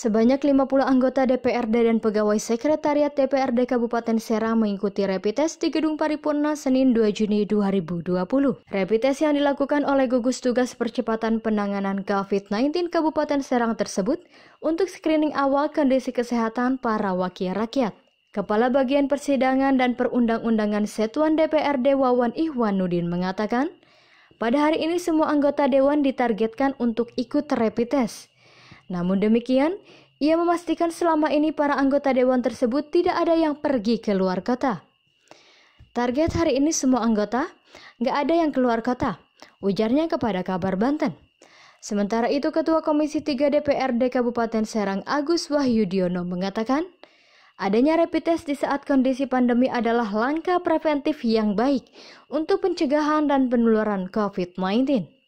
Sebanyak 50 anggota DPRD dan pegawai Sekretariat DPRD Kabupaten Serang mengikuti rapid test di Gedung Paripurna Senin 2 Juni 2020. Rapid test yang dilakukan oleh gugus tugas percepatan penanganan COVID-19 Kabupaten Serang tersebut untuk screening awal kondisi kesehatan para wakil rakyat. Kepala Bagian Persidangan dan Perundang-undangan Setuan DPRD Wawan Nudin mengatakan, pada hari ini semua anggota dewan ditargetkan untuk ikut rapid test. Namun demikian, ia memastikan selama ini para anggota dewan tersebut tidak ada yang pergi ke luar kota. Target hari ini semua anggota, nggak ada yang keluar kota, ujarnya kepada kabar Banten. Sementara itu Ketua Komisi 3 DPRD Kabupaten Serang Agus Wahyudiono mengatakan, adanya rapid test di saat kondisi pandemi adalah langkah preventif yang baik untuk pencegahan dan penularan COVID-19.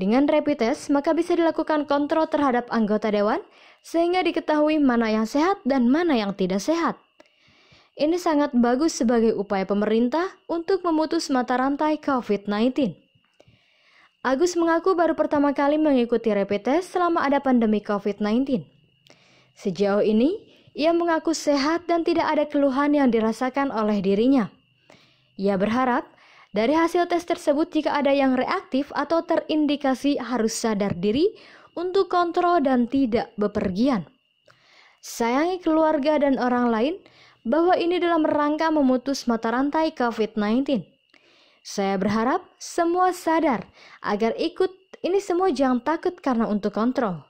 Dengan rapid test, maka bisa dilakukan kontrol terhadap anggota dewan sehingga diketahui mana yang sehat dan mana yang tidak sehat. Ini sangat bagus sebagai upaya pemerintah untuk memutus mata rantai COVID-19. Agus mengaku baru pertama kali mengikuti rapid test selama ada pandemi COVID-19. Sejauh ini, ia mengaku sehat dan tidak ada keluhan yang dirasakan oleh dirinya. Ia berharap dari hasil tes tersebut, jika ada yang reaktif atau terindikasi harus sadar diri untuk kontrol dan tidak bepergian. Sayangi keluarga dan orang lain bahwa ini dalam rangka memutus mata rantai COVID-19. Saya berharap semua sadar agar ikut ini semua jangan takut karena untuk kontrol.